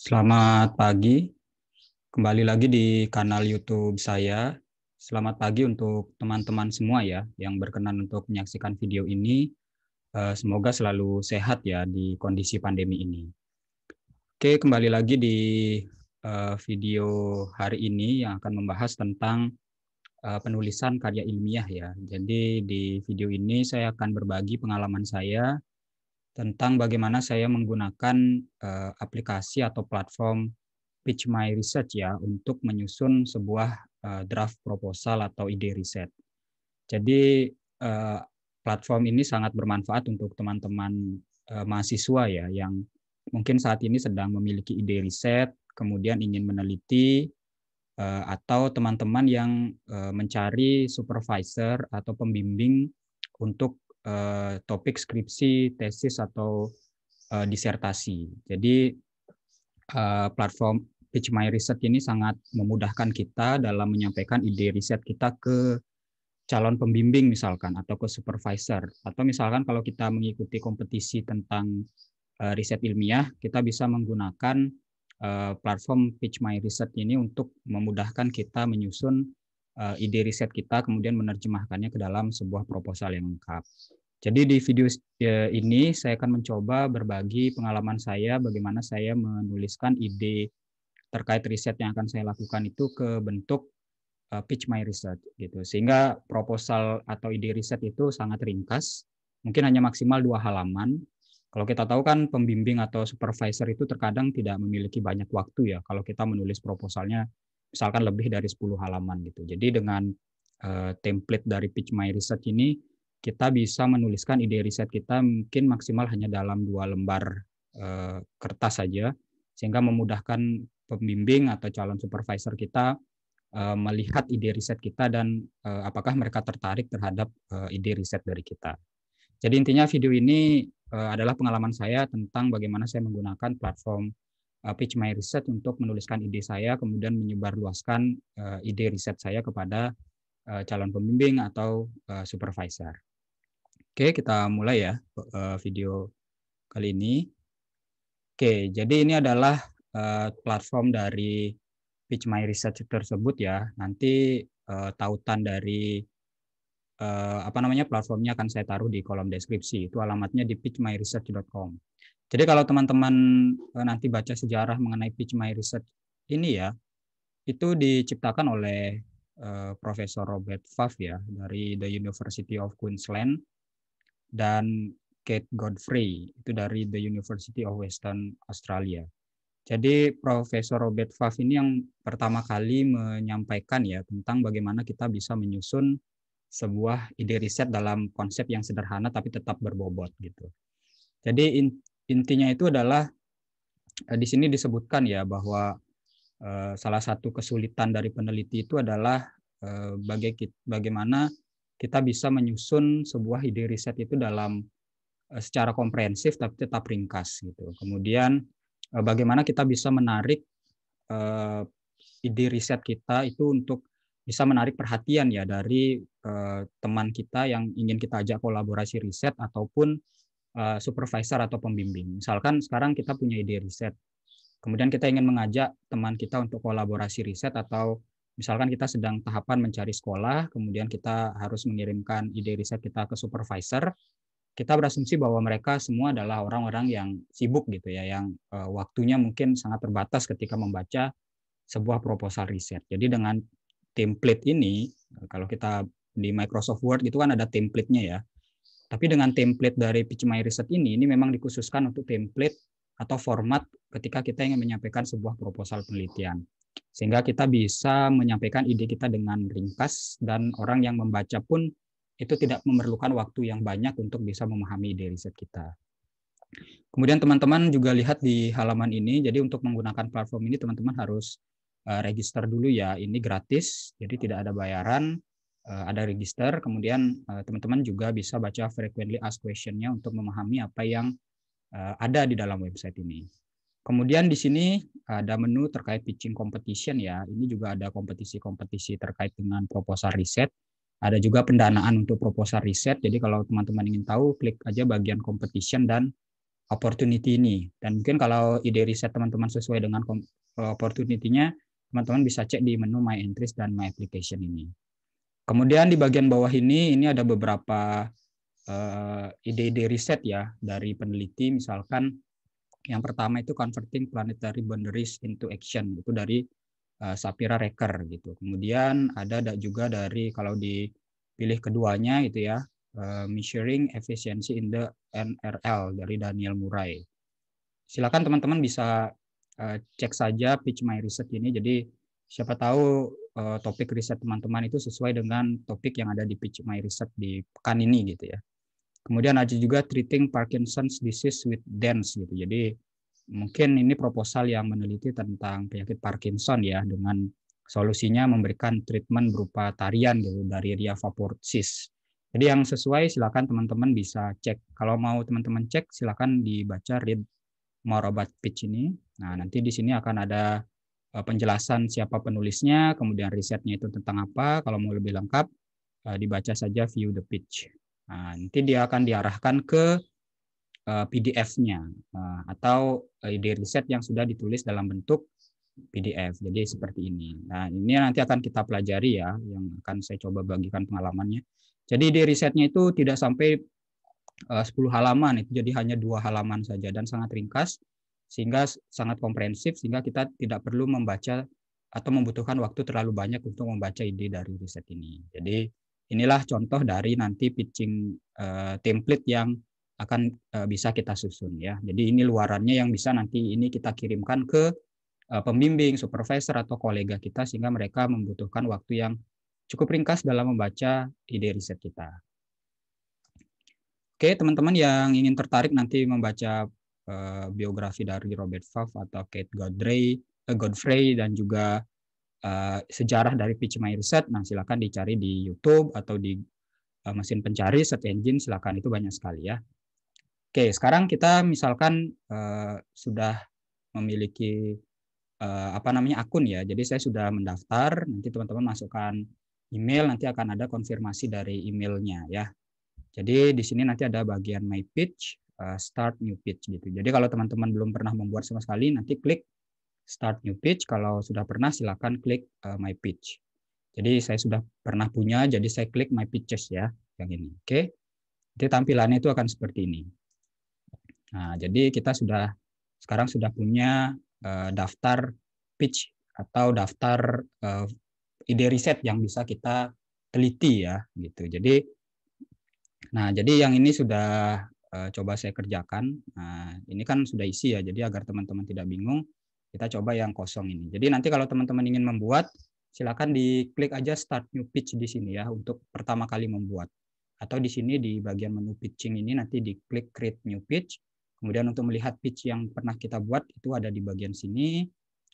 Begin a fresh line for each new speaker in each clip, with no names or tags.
Selamat pagi. Kembali lagi di kanal YouTube saya. Selamat pagi untuk teman-teman semua ya yang berkenan untuk menyaksikan video ini. Eh, semoga selalu sehat ya di kondisi pandemi ini. Oke, kembali lagi di eh, video hari ini yang akan membahas tentang eh, penulisan karya ilmiah ya. Jadi di video ini saya akan berbagi pengalaman saya tentang bagaimana saya menggunakan uh, aplikasi atau platform Pitch My Research ya untuk menyusun sebuah uh, draft proposal atau ide riset. Jadi uh, platform ini sangat bermanfaat untuk teman-teman uh, mahasiswa ya yang mungkin saat ini sedang memiliki ide riset, kemudian ingin meneliti atau teman-teman yang mencari supervisor atau pembimbing untuk Eh, topik skripsi, tesis atau eh, disertasi. Jadi eh, platform Pitch My Research ini sangat memudahkan kita dalam menyampaikan ide riset kita ke calon pembimbing misalkan atau ke supervisor atau misalkan kalau kita mengikuti kompetisi tentang riset ilmiah kita bisa menggunakan platform Pitch My Research ini untuk memudahkan kita menyusun uh, ide riset kita kemudian menerjemahkannya ke dalam sebuah proposal yang lengkap. Jadi di video eh, ini saya akan mencoba berbagi pengalaman saya bagaimana saya menuliskan ide terkait riset yang akan saya lakukan itu ke bentuk uh, pitch my research gitu. Sehingga proposal atau ide riset itu sangat ringkas, mungkin hanya maksimal dua halaman. Kalau kita tahu kan pembimbing atau supervisor itu terkadang tidak memiliki banyak waktu ya kalau kita menulis proposalnya misalkan lebih dari 10 halaman gitu. Jadi dengan uh, template dari Pitch My Research ini kita bisa menuliskan ide riset kita mungkin maksimal hanya dalam dua lembar uh, kertas saja sehingga memudahkan pembimbing atau calon supervisor kita uh, melihat ide riset kita dan uh, apakah mereka tertarik terhadap uh, ide riset dari kita. Jadi intinya video ini adalah pengalaman saya tentang bagaimana saya menggunakan platform Eh, pitch my research untuk menuliskan ide saya kemudian menyebarluaskan eh, ide riset saya kepada eh, calon pembimbing atau supervisor. Oke, kita mulai ya video kali ini. Oke, jadi ini adalah platform dari pitch my research tersebut ya. Nanti tautan dari apa namanya platformnya akan saya taruh di kolom deskripsi. Itu alamatnya di pitchmyresearch.com. Jadi kalau teman-teman eh, nanti baca sejarah mengenai Pitch My Research ini ya, itu diciptakan oleh uh, Profesor Robert Pfaff ya dari The University of Queensland dan Kate Godfrey itu dari The University of Western Australia. Jadi Profesor Robert Pfaff ini yang pertama kali menyampaikan ya tentang bagaimana kita bisa menyusun sebuah ide riset dalam konsep yang sederhana tapi tetap berbobot gitu. Jadi intinya itu adalah eh, di sini disebutkan ya bahwa eh, salah satu kesulitan dari peneliti itu adalah eh, bagaimana kita bisa menyusun sebuah ide riset itu dalam secara komprehensif tapi tetap ringkas gitu. Kemudian bagaimana kita bisa menarik ide riset kita itu untuk bisa menarik perhatian ya dari teman kita yang ingin kita ajak kolaborasi riset ataupun Eh, supervisor atau pembimbing. Misalkan sekarang kita punya ide riset, kemudian kita ingin mengajak teman kita untuk kolaborasi riset atau misalkan kita sedang tahapan mencari sekolah, kemudian kita harus mengirimkan ide riset kita ke supervisor, kita berasumsi bahwa mereka semua adalah orang-orang yang sibuk gitu ya, yang eh, waktunya mungkin sangat terbatas ketika membaca sebuah proposal riset. Jadi dengan template ini, kalau kita di Microsoft Word itu kan ada template-nya ya. Tapi dengan template dari Pitch My Research ini, ini memang dikhususkan untuk template atau format ketika kita ingin menyampaikan sebuah proposal penelitian. Sehingga kita bisa menyampaikan ide kita dengan ringkas dan orang yang membaca pun itu tidak memerlukan waktu yang banyak untuk bisa memahami ide riset kita. Kemudian teman-teman juga lihat di halaman ini, jadi untuk menggunakan platform ini teman-teman harus eh, register dulu ya, ini gratis, jadi tidak ada bayaran Eh, ada register. Kemudian eh, teman-teman juga bisa baca frequently asked question-nya untuk memahami apa yang eh, ada di dalam website ini. Kemudian di sini ada menu terkait pitching competition ya. Ini juga ada kompetisi-kompetisi terkait dengan proposal riset. Ada juga pendanaan untuk proposal riset. Jadi kalau teman-teman ingin tahu, klik aja bagian competition dan opportunity ini. Dan mungkin kalau ide riset teman-teman sesuai dengan opportunity-nya, teman-teman bisa cek di menu My entries dan My Application ini. Kemudian di bagian bawah ini ini ada beberapa eh, ide-ide uh, riset ya dari peneliti misalkan yang pertama itu converting planetary boundaries into action itu dari uh, eh, Sapira Reker gitu. Kemudian ada juga dari kalau dipilih keduanya itu ya uh, measuring efficiency in the NRL dari Daniel Murai. Silakan teman-teman bisa uh, cek saja pitch my research ini jadi siapa tahu Eh, topik riset teman-teman itu sesuai dengan topik yang ada di Pitch My Research di pekan ini gitu ya. Kemudian ada juga treating Parkinson's disease with dance gitu. Jadi mungkin ini proposal yang meneliti tentang penyakit Parkinson ya dengan solusinya memberikan treatment berupa tarian gitu dari ria vaporcis. Jadi yang sesuai silakan teman-teman bisa cek. Kalau mau teman-teman cek silakan dibaca read more about pitch ini. Nah, nanti di sini akan ada Eh, penjelasan siapa penulisnya, kemudian risetnya itu tentang apa. Kalau mau lebih lengkap, eh, dibaca saja view the pitch. Nah, nanti dia akan diarahkan ke eh, PDF-nya atau ide riset yang sudah ditulis dalam bentuk PDF. Jadi seperti ini. Nah, ini nanti akan kita pelajari ya, yang akan saya coba bagikan pengalamannya. Jadi ide risetnya itu tidak sampai 10 halaman, itu jadi hanya dua halaman saja dan sangat ringkas sehingga sangat komprehensif sehingga kita tidak perlu membaca atau membutuhkan waktu terlalu banyak untuk membaca ide dari riset ini. Jadi inilah contoh dari nanti pitching uh, template yang akan uh, bisa kita susun ya. Jadi ini luarannya yang bisa nanti ini kita kirimkan ke uh, pembimbing, supervisor atau kolega kita sehingga mereka membutuhkan waktu yang cukup ringkas dalam membaca ide riset kita. Oke, teman-teman yang ingin tertarik nanti membaca Eh, biografi dari Robert Favre atau Kate Godfrey, uh, eh, Godfrey dan juga uh, sejarah dari Pitch My Reset, Nah, silakan dicari di YouTube atau di uh, mesin pencari search engine silakan itu banyak sekali ya. Oke, sekarang kita misalkan uh, sudah memiliki uh, apa namanya akun ya. Jadi saya sudah mendaftar, nanti teman-teman masukkan email nanti akan ada konfirmasi dari emailnya ya. Jadi di sini nanti ada bagian my Pitch. Eh, start new page gitu. Jadi kalau teman-teman belum pernah membuat sama sekali, nanti klik start new page. Kalau sudah pernah, silakan klik eh, my page. Jadi saya sudah pernah punya, jadi saya klik my pages ya, yang ini. Oke, okay? jadi tampilannya itu akan seperti ini. Nah, jadi kita sudah sekarang sudah punya eh, daftar pitch atau daftar ide riset yang bisa kita teliti ya gitu. Jadi nah jadi yang ini sudah uh, coba saya kerjakan. Nah, ini kan sudah isi ya, jadi agar teman-teman tidak bingung, kita coba yang kosong ini. Jadi nanti kalau teman-teman ingin membuat, silakan diklik aja Start New Pitch di sini ya untuk pertama kali membuat. Atau di sini di bagian menu pitching ini nanti diklik Create New Pitch. Kemudian untuk melihat pitch yang pernah kita buat itu ada di bagian sini.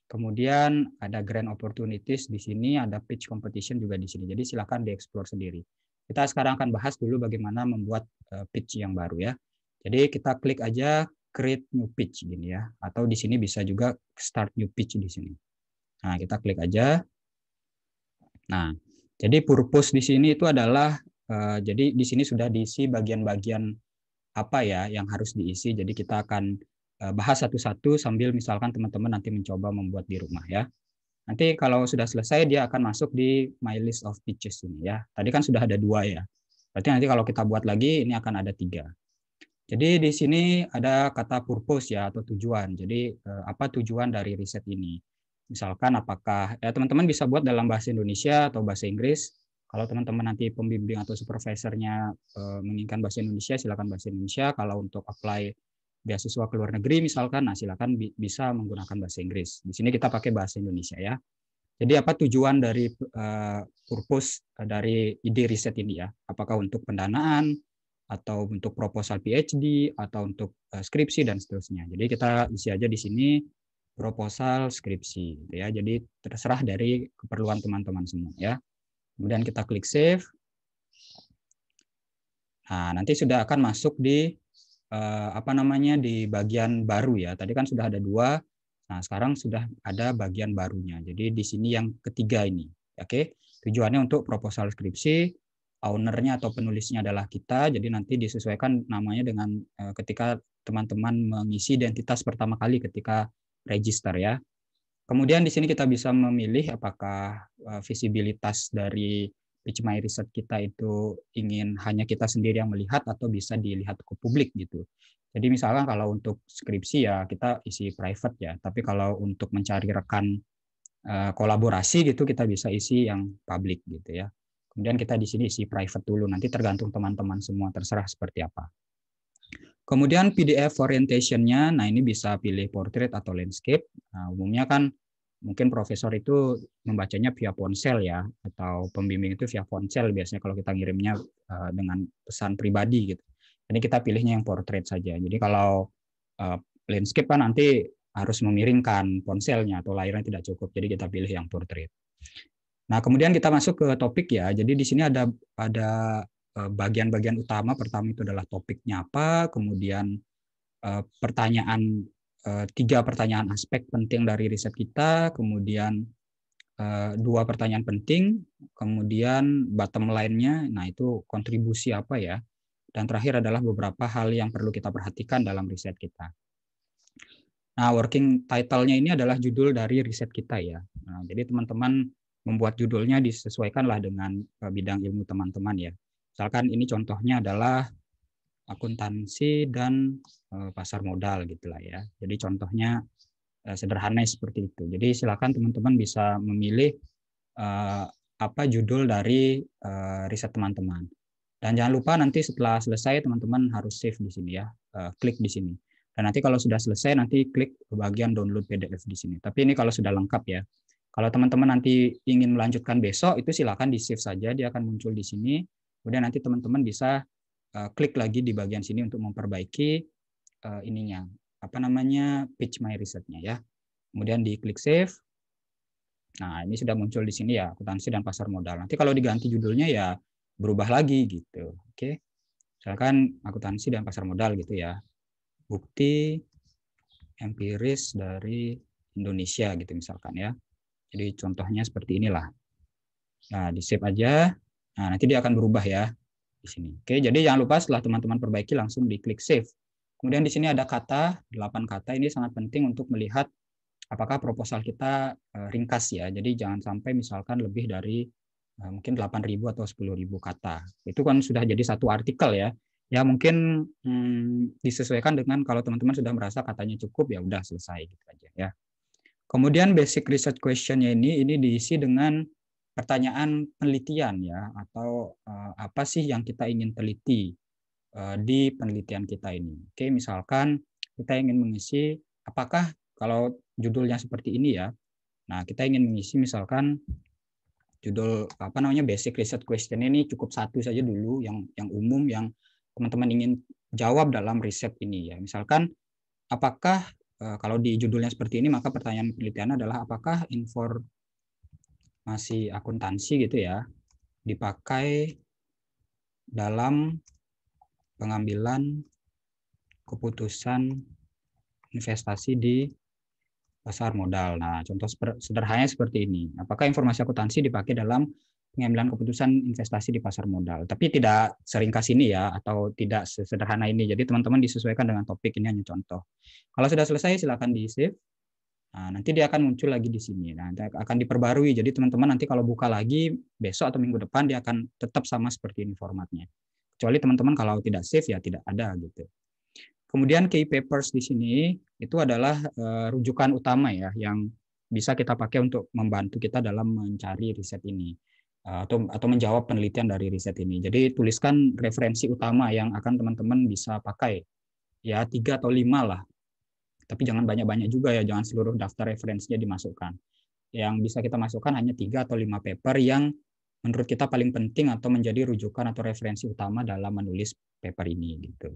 Kemudian ada grand opportunities di sini, ada pitch competition juga di sini. Jadi silakan dieksplor sendiri. Kita sekarang akan bahas dulu bagaimana membuat eh, pitch yang baru ya. Jadi kita klik aja create new pitch gini ya. Atau di sini bisa juga start new pitch di sini. Nah, kita klik aja. Nah, jadi purpose di sini itu adalah eh, jadi di sini sudah diisi bagian-bagian apa ya yang harus diisi. Jadi kita akan eh, bahas satu-satu sambil misalkan teman-teman nanti mencoba membuat di rumah ya. Nanti kalau sudah selesai dia akan masuk di my list of pitches ini ya. Tadi kan sudah ada dua ya. Berarti nanti kalau kita buat lagi ini akan ada tiga. Jadi di sini ada kata purpose ya atau tujuan. Jadi eh, apa tujuan dari riset ini? Misalkan apakah ya teman-teman bisa buat dalam bahasa Indonesia atau bahasa Inggris. Kalau teman-teman nanti pembimbing atau supervisornya eh, menginginkan bahasa Indonesia, silakan bahasa Indonesia. Kalau untuk apply beasiswa ke luar negeri misalkan, nah silakan bi bisa menggunakan bahasa Inggris. Di sini kita pakai bahasa Indonesia ya. Jadi apa tujuan dari uh, purpose eh, dari ide riset ini ya? Apakah untuk pendanaan atau untuk proposal PhD atau untuk uh, skripsi dan seterusnya. Jadi kita isi aja di sini proposal skripsi gitu ya. Jadi terserah dari keperluan teman-teman semua ya. Kemudian kita klik save. Nah, nanti sudah akan masuk di eh, apa namanya di bagian baru ya. Tadi kan sudah ada dua, nah sekarang sudah ada bagian barunya. Jadi di sini yang ketiga ini, oke? Okay? Tujuannya untuk proposal skripsi, ownernya atau penulisnya adalah kita. Jadi nanti disesuaikan namanya dengan eh, ketika teman-teman mengisi identitas pertama kali ketika register ya. Kemudian di sini kita bisa memilih apakah eh, visibilitas dari which riset kita itu ingin hanya kita sendiri yang melihat atau bisa dilihat ke publik gitu. Jadi misalkan kalau untuk skripsi ya kita isi private ya, tapi kalau untuk mencari rekan eh, kolaborasi gitu kita bisa isi yang publik gitu ya. Kemudian kita di sini isi private dulu, nanti tergantung teman-teman semua terserah seperti apa. Kemudian PDF orientation-nya, nah ini bisa pilih portrait atau landscape. Nah, umumnya kan mungkin profesor itu membacanya via ponsel ya atau pembimbing itu via ponsel biasanya kalau kita ngirimnya uh, dengan pesan pribadi gitu. Jadi kita pilihnya yang portrait saja. Jadi kalau uh, landscape kan nanti harus memiringkan ponselnya atau layarnya tidak cukup. Jadi kita pilih yang portrait. Nah, kemudian kita masuk ke topik ya. Jadi di sini ada ada eh, bagian-bagian utama pertama itu adalah topiknya apa, kemudian pertanyaan Eh, tiga pertanyaan aspek penting dari riset kita, kemudian eh, dua pertanyaan penting, kemudian bottom line-nya, nah itu kontribusi apa ya, dan terakhir adalah beberapa hal yang perlu kita perhatikan dalam riset kita. Nah, working title-nya ini adalah judul dari riset kita ya. Nah, jadi teman-teman membuat judulnya disesuaikanlah dengan eh, bidang ilmu teman-teman ya. Misalkan ini contohnya adalah akuntansi dan eh, pasar modal gitulah ya. Jadi contohnya eh, sederhana seperti itu. Jadi silakan teman-teman bisa memilih eh, apa judul dari riset teman-teman. Dan jangan lupa nanti setelah selesai teman-teman harus save di sini ya, klik di sini. Dan nanti kalau sudah selesai nanti klik bagian download PDF di sini. Tapi ini kalau sudah lengkap ya. Kalau teman-teman nanti ingin melanjutkan besok itu silakan di save saja, dia akan muncul di sini. Kemudian nanti teman-teman bisa Eh, klik lagi di bagian sini untuk memperbaiki uh, ininya apa namanya pitch my risetnya ya kemudian di klik save nah ini sudah muncul di sini ya akuntansi dan pasar modal nanti kalau diganti judulnya ya berubah lagi gitu oke misalkan akuntansi dan pasar modal gitu ya bukti empiris dari Indonesia gitu misalkan ya jadi contohnya seperti inilah nah di save aja nah nanti dia akan berubah ya di sini. Oke, jadi jangan lupa setelah teman-teman perbaiki langsung diklik save. Kemudian di sini ada kata, 8 kata. Ini sangat penting untuk melihat apakah proposal kita eh, ringkas ya. Jadi jangan sampai misalkan lebih dari eh, mungkin 8.000 atau 10.000 kata. Itu kan sudah jadi satu artikel ya. Ya mungkin hmm, disesuaikan dengan kalau teman-teman sudah merasa katanya cukup ya udah selesai gitu aja ya. Kemudian basic research questionnya ini ini diisi dengan pertanyaan penelitian ya atau uh, apa sih yang kita ingin teliti uh, di penelitian kita ini. Oke, misalkan kita ingin mengisi apakah kalau judulnya seperti ini ya. Nah, kita ingin mengisi misalkan judul apa namanya basic research question ini cukup satu saja dulu yang yang umum yang teman-teman ingin jawab dalam riset ini ya. Misalkan apakah eh, kalau di judulnya seperti ini maka pertanyaan penelitian adalah apakah inform masih akuntansi gitu ya, dipakai dalam pengambilan keputusan investasi di pasar modal. Nah, contoh sederhananya seperti ini. Apakah informasi akuntansi dipakai dalam pengambilan keputusan investasi di pasar modal. Tapi tidak seringkas ini ya, atau tidak sederhana ini. Jadi teman-teman disesuaikan dengan topik ini hanya contoh. Kalau sudah selesai, silakan di-save. Nah, nanti dia akan muncul lagi di sini. Nah, akan diperbarui. Jadi teman-teman nanti kalau buka lagi besok atau minggu depan dia akan tetap sama seperti ini formatnya. Kecuali teman-teman kalau tidak save ya tidak ada gitu. Kemudian key papers di sini itu adalah uh, rujukan utama ya yang bisa kita pakai untuk membantu kita dalam mencari riset ini uh, atau atau menjawab penelitian dari riset ini. Jadi tuliskan referensi utama yang akan teman-teman bisa pakai ya tiga atau lima lah tapi jangan banyak-banyak juga ya, jangan seluruh daftar referensinya dimasukkan. Yang bisa kita masukkan hanya tiga atau lima paper yang menurut kita paling penting atau menjadi rujukan atau referensi utama dalam menulis paper ini gitu.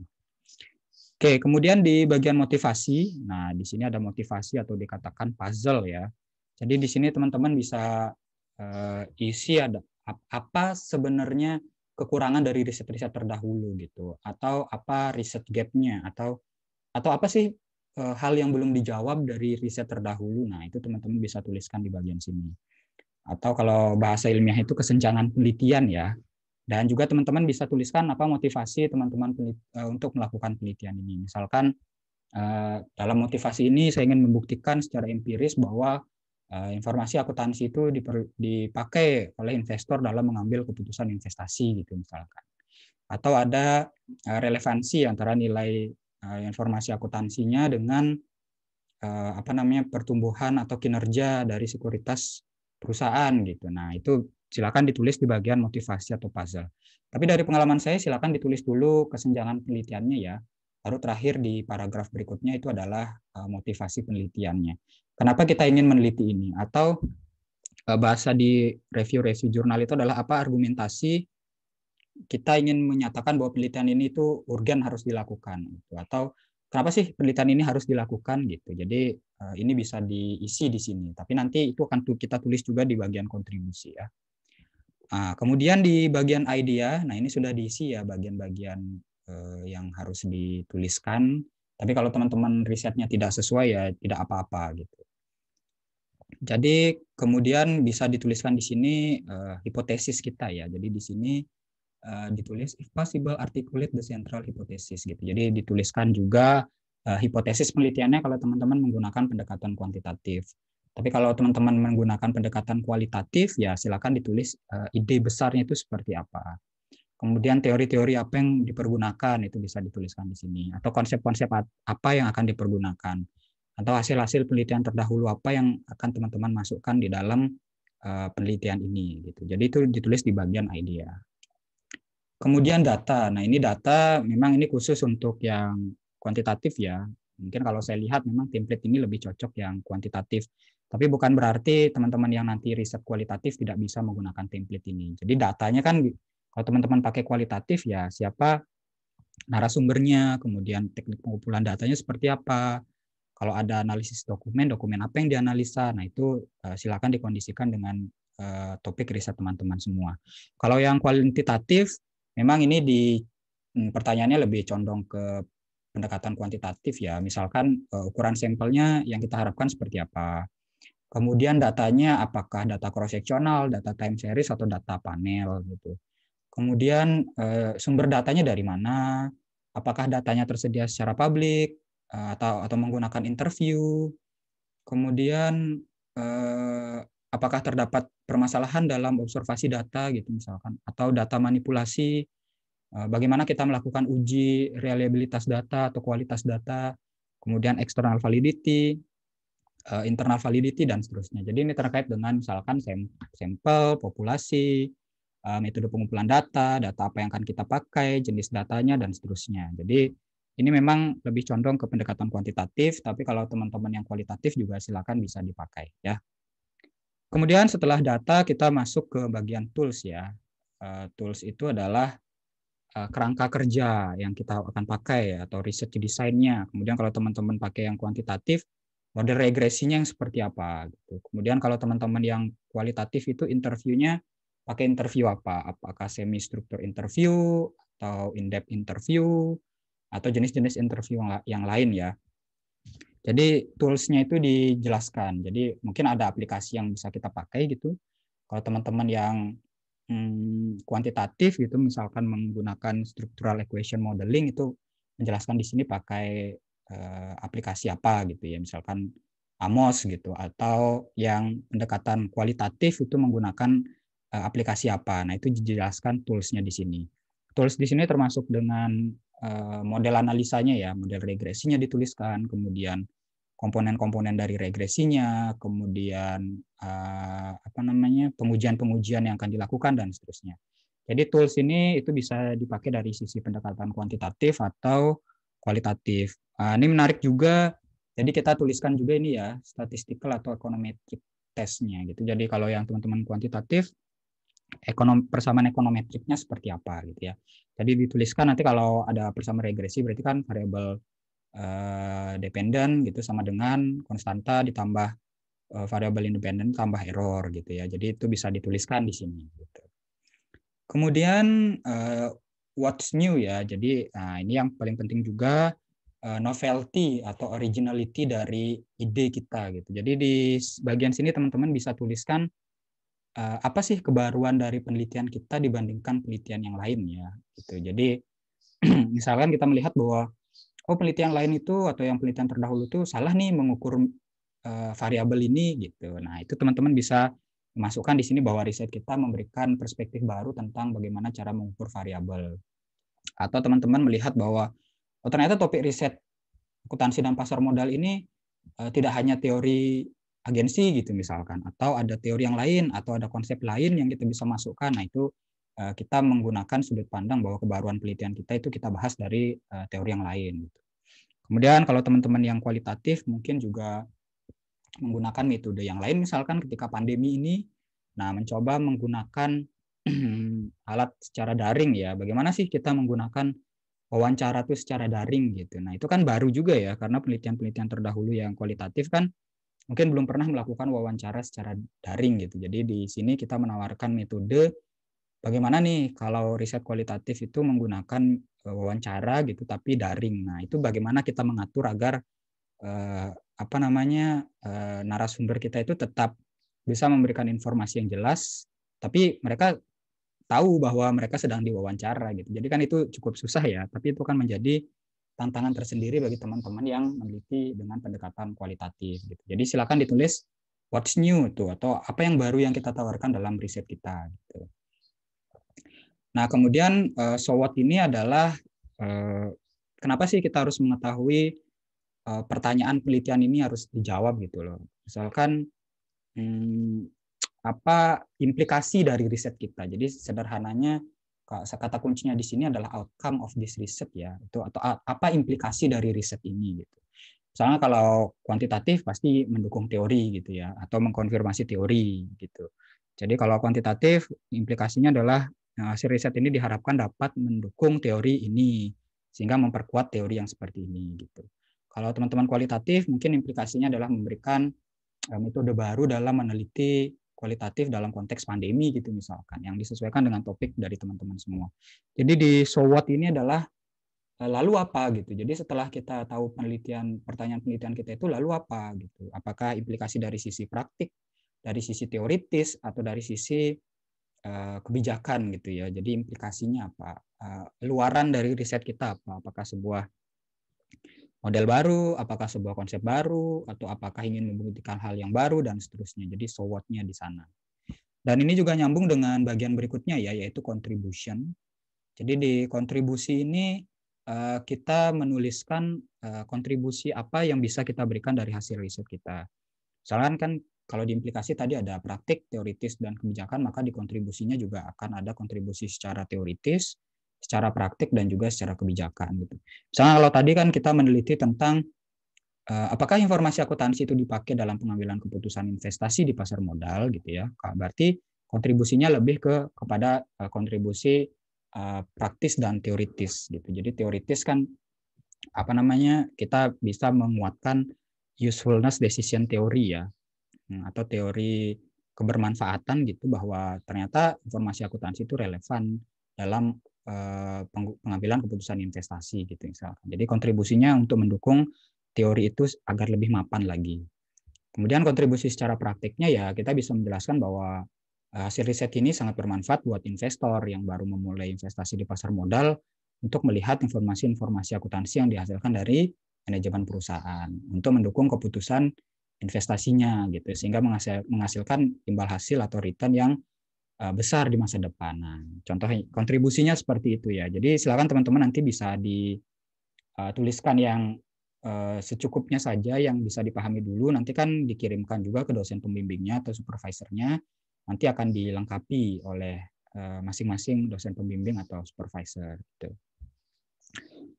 Oke, kemudian di bagian motivasi. Nah, di sini ada motivasi atau dikatakan puzzle ya. Jadi di sini teman-teman bisa uh, isi ada apa sebenarnya kekurangan dari riset-riset terdahulu gitu atau apa riset gapnya atau atau apa sih Eh, hal yang belum dijawab dari riset terdahulu. Nah, itu teman-teman bisa tuliskan di bagian sini. Atau kalau bahasa ilmiah itu kesenjangan penelitian ya. Dan juga teman-teman bisa tuliskan apa motivasi teman-teman eh, untuk melakukan penelitian ini. Misalkan eh, dalam motivasi ini saya ingin membuktikan secara empiris bahwa informasi akuntansi itu dipakai oleh investor dalam mengambil keputusan investasi gitu misalkan. Atau ada relevansi antara nilai Eh, informasi akuntansinya dengan eh, apa namanya pertumbuhan atau kinerja dari sekuritas perusahaan gitu. Nah, itu silakan ditulis di bagian motivasi atau puzzle. Tapi dari pengalaman saya silakan ditulis dulu kesenjangan penelitiannya ya. Baru terakhir di paragraf berikutnya itu adalah eh, motivasi penelitiannya. Kenapa kita ingin meneliti ini atau bahasa di review-review jurnal itu adalah apa argumentasi kita ingin menyatakan bahwa penelitian ini itu urgen harus dilakukan gitu. atau kenapa sih penelitian ini harus dilakukan gitu. Jadi eh, ini bisa diisi di sini, tapi nanti itu akan kita tulis juga di bagian kontribusi ya. Nah, kemudian di bagian idea, nah ini sudah diisi ya bagian-bagian eh, yang harus dituliskan. Tapi kalau teman-teman risetnya tidak sesuai ya tidak apa-apa gitu. Jadi kemudian bisa dituliskan di sini uh, hipotesis kita ya. Jadi di sini Eh, ditulis if possible articulate the central hypothesis gitu. Jadi dituliskan juga uh, hipotesis penelitiannya kalau teman-teman menggunakan pendekatan kuantitatif. Tapi kalau teman-teman menggunakan pendekatan kualitatif ya silakan ditulis uh, ide besarnya itu seperti apa. Kemudian teori-teori apa yang dipergunakan itu bisa dituliskan di sini atau konsep-konsep apa yang akan dipergunakan atau hasil-hasil penelitian terdahulu apa yang akan teman-teman masukkan di dalam penelitian ini gitu. Jadi itu ditulis di bagian idea. Kemudian data. Nah, ini data memang ini khusus untuk yang kuantitatif ya. Mungkin kalau saya lihat memang template ini lebih cocok yang kuantitatif. Tapi bukan berarti teman-teman yang nanti riset kualitatif tidak bisa menggunakan template ini. Jadi datanya kan kalau teman-teman pakai kualitatif ya siapa narasumbernya, kemudian teknik pengumpulan datanya seperti apa. Kalau ada analisis dokumen, dokumen apa yang dianalisa, nah itu eh, silakan dikondisikan dengan eh, topik riset teman-teman semua. Kalau yang kualitatif Memang ini di hmm, pertanyaannya lebih condong ke pendekatan kuantitatif ya. Misalkan eh, ukuran sampelnya yang kita harapkan seperti apa. Kemudian datanya apakah data cross sectional, data time series atau data panel gitu. Kemudian eh, sumber datanya dari mana? Apakah datanya tersedia secara publik eh, atau atau menggunakan interview? Kemudian apakah terdapat permasalahan dalam observasi data gitu misalkan atau data manipulasi eh, bagaimana kita melakukan uji reliabilitas data atau kualitas data kemudian external validity eh, internal validity dan seterusnya jadi ini terkait dengan misalkan sampel populasi eh, metode pengumpulan data data apa yang akan kita pakai jenis datanya dan seterusnya jadi ini memang lebih condong ke pendekatan kuantitatif tapi kalau teman-teman yang kualitatif juga silakan bisa dipakai ya Kemudian setelah data kita masuk ke bagian tools ya. Eh, tools itu adalah eh, kerangka kerja yang kita akan pakai ya, atau research desainnya. Kemudian kalau teman-teman pakai yang kuantitatif, model regresinya yang seperti apa. Gitu. Kemudian kalau teman-teman yang kualitatif itu interviewnya pakai interview apa? Apakah semi struktur interview atau in-depth interview atau jenis-jenis interview yang lain ya. Jadi toolsnya itu dijelaskan. Jadi mungkin ada aplikasi yang bisa kita pakai gitu. Kalau teman-teman yang hmm, kuantitatif gitu, misalkan menggunakan structural equation modeling itu menjelaskan di sini pakai eh, aplikasi apa gitu ya, misalkan Amos gitu, atau yang pendekatan kualitatif itu menggunakan eh, aplikasi apa. Nah itu dijelaskan toolsnya di sini. Tools di sini termasuk dengan Eh, model analisanya ya, model regresinya dituliskan, kemudian komponen-komponen dari regresinya, kemudian eh, apa namanya pengujian-pengujian yang akan dilakukan dan seterusnya. Jadi tools ini itu bisa dipakai dari sisi pendekatan kuantitatif atau kualitatif. Uh, ini menarik juga. Jadi kita tuliskan juga ini ya statistical atau econometric testnya gitu. Jadi kalau yang teman-teman kuantitatif ekonom persamaan ekonometriknya seperti apa gitu ya. Tadi dituliskan nanti kalau ada persamaan regresi berarti kan variabel uh, dependen gitu sama dengan konstanta ditambah uh, variabel independen tambah error gitu ya. Jadi itu bisa dituliskan di sini gitu. Kemudian uh, what's new ya. Jadi nah ini yang paling penting juga uh, novelty atau originality dari ide kita gitu. Jadi di bagian sini teman-teman bisa tuliskan uh, apa sih kebaruan dari penelitian kita dibandingkan penelitian yang lain ya gitu jadi misalkan kita melihat bahwa oh penelitian lain itu atau yang penelitian terdahulu itu salah nih mengukur uh, variabel ini gitu nah itu teman-teman bisa masukkan di sini bahwa riset kita memberikan perspektif baru tentang bagaimana cara mengukur variabel atau teman-teman melihat bahwa oh ternyata topik riset akuntansi dan pasar modal ini uh, tidak hanya teori agensi gitu misalkan atau ada teori yang lain atau ada konsep lain yang kita bisa masukkan nah itu eh, kita menggunakan sudut pandang bahwa kebaruan penelitian kita itu kita bahas dari eh, teori yang lain gitu. Kemudian kalau teman-teman yang kualitatif mungkin juga menggunakan metode yang lain misalkan ketika pandemi ini nah mencoba menggunakan alat secara daring ya. Bagaimana sih kita menggunakan wawancara itu secara daring gitu. Nah, itu kan baru juga ya karena penelitian-penelitian terdahulu yang kualitatif kan mungkin belum pernah melakukan wawancara secara daring gitu. Jadi di sini kita menawarkan metode bagaimana nih kalau riset kualitatif itu menggunakan e, wawancara gitu tapi daring. Nah, itu bagaimana kita mengatur agar eh, apa namanya eh, narasumber kita itu tetap bisa memberikan informasi yang jelas tapi mereka tahu bahwa mereka sedang diwawancara gitu. Jadi kan itu cukup susah ya, tapi itu kan menjadi tantangan tersendiri bagi teman-teman yang meneliti dengan pendekatan kualitatif. Gitu. Jadi silakan ditulis what's new tuh atau apa yang baru yang kita tawarkan dalam riset kita. Gitu. Nah kemudian eh, so what ini adalah eh, kenapa sih kita harus mengetahui eh, pertanyaan penelitian ini harus dijawab gitu loh. Misalkan hmm, apa implikasi dari riset kita. Jadi sederhananya kata kuncinya di sini adalah outcome of this research ya itu atau apa implikasi dari riset ini gitu misalnya kalau kuantitatif pasti mendukung teori gitu ya atau mengkonfirmasi teori gitu jadi kalau kuantitatif implikasinya adalah e, hasil riset ini diharapkan dapat mendukung teori ini sehingga memperkuat teori yang seperti ini gitu kalau teman-teman kualitatif mungkin implikasinya adalah memberikan e, metode baru dalam meneliti kualitatif dalam konteks pandemi gitu misalkan yang disesuaikan dengan topik dari teman-teman semua. Jadi di so what ini adalah e, lalu apa gitu. Jadi setelah kita tahu penelitian pertanyaan penelitian kita itu lalu apa gitu. Apakah implikasi dari sisi praktik, dari sisi teoritis atau dari sisi e, kebijakan gitu ya. Jadi implikasinya apa? Uh, luaran dari riset kita apa? Apakah sebuah model baru, apakah sebuah konsep baru, atau apakah ingin membuktikan hal yang baru, dan seterusnya. Jadi so what-nya di sana. Dan ini juga nyambung dengan bagian berikutnya ya, yaitu contribution. Jadi di kontribusi ini eh, kita menuliskan eh, kontribusi apa yang bisa kita berikan dari hasil riset kita. Misalkan kan kalau implikasi tadi ada praktik, teoritis, dan kebijakan, maka di kontribusinya juga akan ada kontribusi secara teoritis, secara praktik dan juga secara kebijakan gitu. Misalnya kalau tadi kan kita meneliti tentang uh, apakah informasi akuntansi itu dipakai dalam pengambilan keputusan investasi di pasar modal gitu ya. Berarti kontribusinya lebih ke kepada uh, kontribusi uh, praktis dan teoritis gitu. Jadi teoritis kan apa namanya? kita bisa menguatkan usefulness decision theory ya hmm, atau teori kebermanfaatan gitu bahwa ternyata informasi akuntansi itu relevan dalam Eh, pengambilan keputusan investasi gitu misalkan. Jadi kontribusinya untuk mendukung teori itu agar lebih mapan lagi. Kemudian kontribusi secara praktiknya ya kita bisa menjelaskan bahwa eh, hasil riset ini sangat bermanfaat buat investor yang baru memulai investasi di pasar modal untuk melihat informasi-informasi akuntansi yang dihasilkan dari manajemen perusahaan untuk mendukung keputusan investasinya gitu sehingga menghasilkan imbal hasil atau return yang Eh, besar di masa depan. Nah, contoh kontribusinya seperti itu ya. Jadi silakan teman-teman nanti bisa dituliskan eh, yang eh, secukupnya saja yang bisa dipahami dulu. Nanti kan dikirimkan juga ke dosen pembimbingnya atau supervisornya. Nanti akan dilengkapi oleh masing-masing dosen pembimbing atau supervisor. Gitu.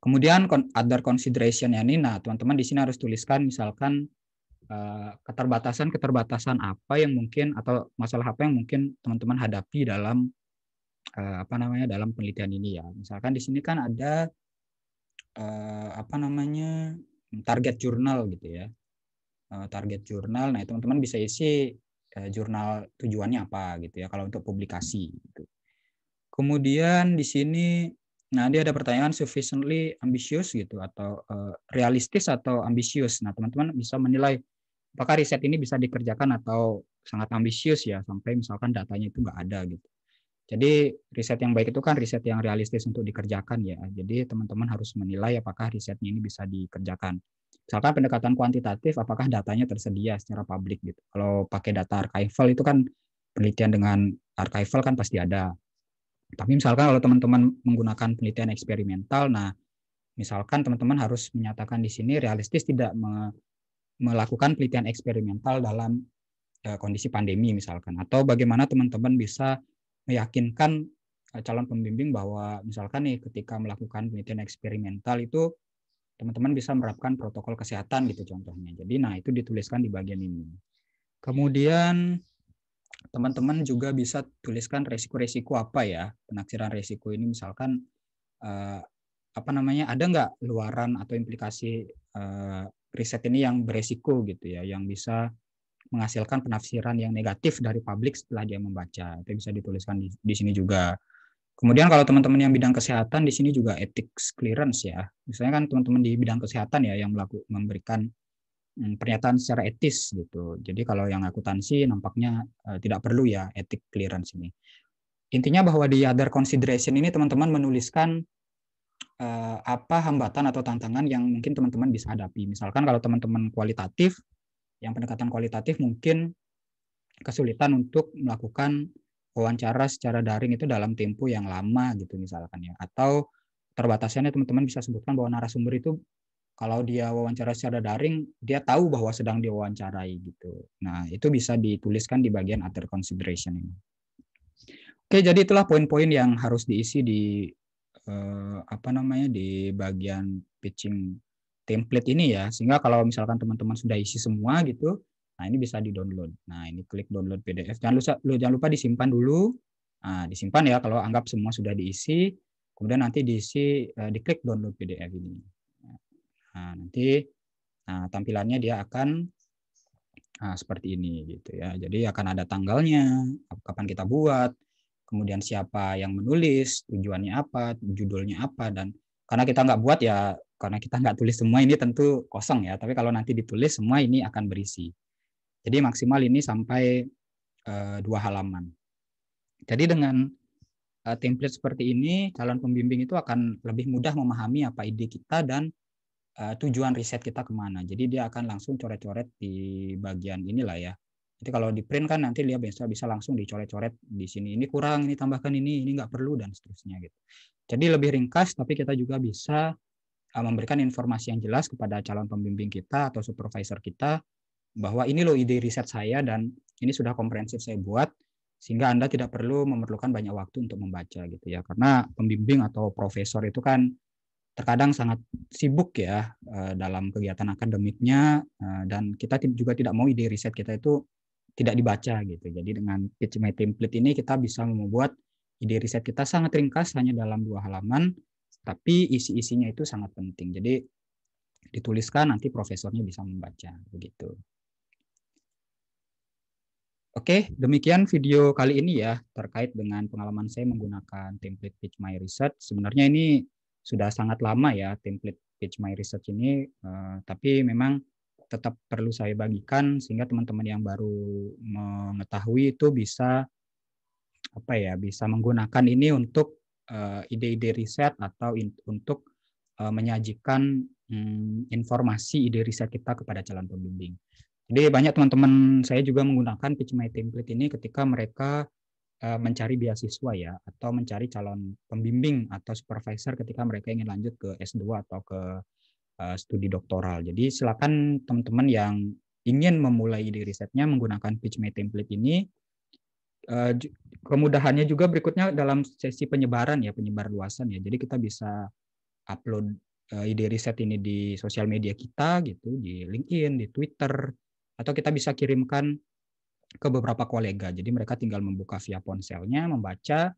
Kemudian other consideration ya ini, nah teman-teman di sini harus tuliskan misalkan keterbatasan-keterbatasan eh, apa yang mungkin atau masalah apa yang mungkin teman-teman hadapi dalam eh, apa namanya dalam penelitian ini ya. Misalkan di sini kan ada eh, apa namanya target jurnal gitu ya. Target jurnal. Nah, teman-teman bisa isi jurnal tujuannya apa gitu ya kalau untuk publikasi gitu. Kemudian di sini Nah, dia ada pertanyaan sufficiently ambitious gitu atau uh, realistis atau ambisius. Nah, teman-teman bisa menilai apakah riset ini bisa dikerjakan atau sangat ambisius ya sampai misalkan datanya itu nggak ada gitu. Jadi riset yang baik itu kan riset yang realistis untuk dikerjakan ya. Jadi teman-teman harus menilai apakah risetnya ini bisa dikerjakan. Misalkan pendekatan kuantitatif apakah datanya tersedia secara publik gitu. Kalau pakai data archival itu kan penelitian dengan archival kan pasti ada. Tapi misalkan kalau teman-teman menggunakan penelitian eksperimental, nah misalkan teman-teman harus menyatakan di sini realistis tidak melakukan penelitian eksperimental dalam uh, kondisi pandemi misalkan atau bagaimana teman-teman bisa meyakinkan eh, calon pembimbing bahwa misalkan nih ketika melakukan penelitian eksperimental itu teman-teman bisa menerapkan protokol kesehatan gitu contohnya. Jadi nah itu dituliskan di bagian ini. Kemudian teman-teman juga bisa tuliskan resiko-resiko apa ya penaksiran resiko ini misalkan eh, apa namanya ada nggak luaran atau implikasi eh, riset ini yang beresiko gitu ya, yang bisa menghasilkan penafsiran yang negatif dari publik setelah dia membaca. Itu bisa dituliskan di, di sini juga. Kemudian kalau teman-teman yang bidang kesehatan di sini juga ethics clearance ya. Misalnya kan teman-teman di bidang kesehatan ya yang melaku, memberikan hmm, pernyataan secara etis gitu. Jadi kalau yang akuntansi nampaknya eh, tidak perlu ya etik clearance ini. Intinya bahwa di other consideration ini teman-teman menuliskan eh, apa hambatan atau tantangan yang mungkin teman-teman bisa hadapi. Misalkan kalau teman-teman kualitatif, yang pendekatan kualitatif mungkin kesulitan untuk melakukan wawancara secara daring itu dalam tempo yang lama gitu misalkan ya. Atau terbatasnya teman-teman bisa sebutkan bahwa narasumber itu kalau dia wawancara secara daring, dia tahu bahwa sedang diwawancarai gitu. Nah, itu bisa dituliskan di bagian other consideration ini. Oke, jadi itulah poin-poin yang harus diisi di eh, apa namanya di bagian pitching template ini ya sehingga kalau misalkan teman-teman sudah isi semua gitu nah ini bisa di download nah ini klik download PDF jangan lupa jangan lupa disimpan dulu nah, disimpan ya kalau anggap semua sudah diisi kemudian nanti diisi eh, diklik download PDF ini nah, nanti nah, tampilannya dia akan nah, seperti ini gitu ya jadi akan ada tanggalnya kapan kita buat kemudian siapa yang menulis, tujuannya apa, judulnya apa, dan karena kita nggak buat ya, karena kita nggak tulis semua ini tentu kosong ya, tapi kalau nanti ditulis semua ini akan berisi. Jadi maksimal ini sampai e, dua halaman. Jadi dengan e, template seperti ini, calon pembimbing itu akan lebih mudah memahami apa ide kita dan e, tujuan riset kita kemana. Jadi dia akan langsung coret-coret di bagian inilah ya, jadi kalau di print kan nanti dia bisa bisa langsung dicoret-coret di sini ini kurang, ini tambahkan ini, ini nggak perlu dan seterusnya gitu. Jadi lebih ringkas tapi kita juga bisa e, memberikan informasi yang jelas kepada calon pembimbing kita atau supervisor kita bahwa ini loh ide riset saya dan ini sudah komprehensif saya buat sehingga Anda tidak perlu memerlukan banyak waktu untuk membaca gitu ya. Karena pembimbing atau profesor itu kan terkadang sangat sibuk ya e, dalam kegiatan akademiknya e, dan kita juga tidak mau ide riset kita itu tidak dibaca gitu. Jadi dengan pitch my template ini kita bisa membuat ide riset kita sangat ringkas hanya dalam dua halaman, tapi isi-isinya itu sangat penting. Jadi dituliskan nanti profesornya bisa membaca begitu. Oke, demikian video kali ini ya terkait dengan pengalaman saya menggunakan template pitch my research. Sebenarnya ini sudah sangat lama ya template pitch my research ini, eh, tapi memang tetap perlu saya bagikan sehingga teman-teman yang baru mengetahui itu bisa apa ya bisa menggunakan ini untuk uh, ide-ide riset atau in, untuk uh, menyajikan um, informasi ide riset kita kepada calon pembimbing. Jadi banyak teman-teman saya juga menggunakan Pitch My Template ini ketika mereka uh, mencari beasiswa ya atau mencari calon pembimbing atau supervisor ketika mereka ingin lanjut ke S2 atau ke Eh, studi doktoral. Jadi silakan teman-teman yang ingin memulai ide risetnya menggunakan PitchMate template ini. Eh, kemudahannya juga berikutnya dalam sesi penyebaran ya, penyebar luasan ya. Jadi kita bisa upload eh, ide riset ini di sosial media kita gitu, di LinkedIn, di Twitter, atau kita bisa kirimkan ke beberapa kolega. Jadi mereka tinggal membuka via ponselnya, membaca,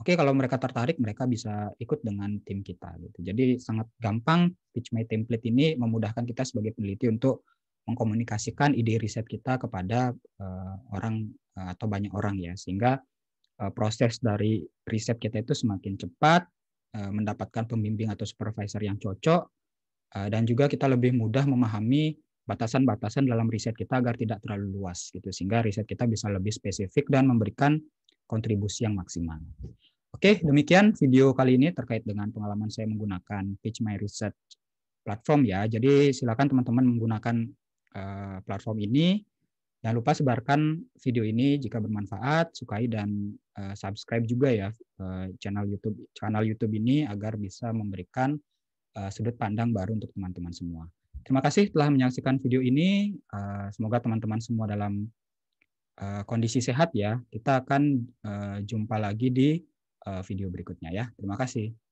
oke kalau mereka tertarik mereka bisa ikut dengan tim kita gitu. Jadi sangat gampang Pitch My Template ini memudahkan kita sebagai peneliti untuk mengkomunikasikan ide riset kita kepada uh, orang uh, atau banyak orang ya sehingga uh, proses dari riset kita itu semakin cepat uh, mendapatkan pembimbing atau supervisor yang cocok uh, dan juga kita lebih mudah memahami batasan-batasan dalam riset kita agar tidak terlalu luas gitu sehingga riset kita bisa lebih spesifik dan memberikan kontribusi yang maksimal. Oke, demikian video kali ini terkait dengan pengalaman saya menggunakan Pitch My Research platform ya. Jadi silakan teman-teman menggunakan eh, platform ini. Jangan lupa sebarkan video ini jika bermanfaat, sukai dan eh, subscribe juga ya eh, channel YouTube channel YouTube ini agar bisa memberikan sudut pandang baru untuk teman-teman semua. Terima kasih telah menyaksikan video ini. semoga teman-teman semua dalam kondisi sehat ya. Kita akan jumpa lagi di Eh, video berikutnya ya. Terima kasih.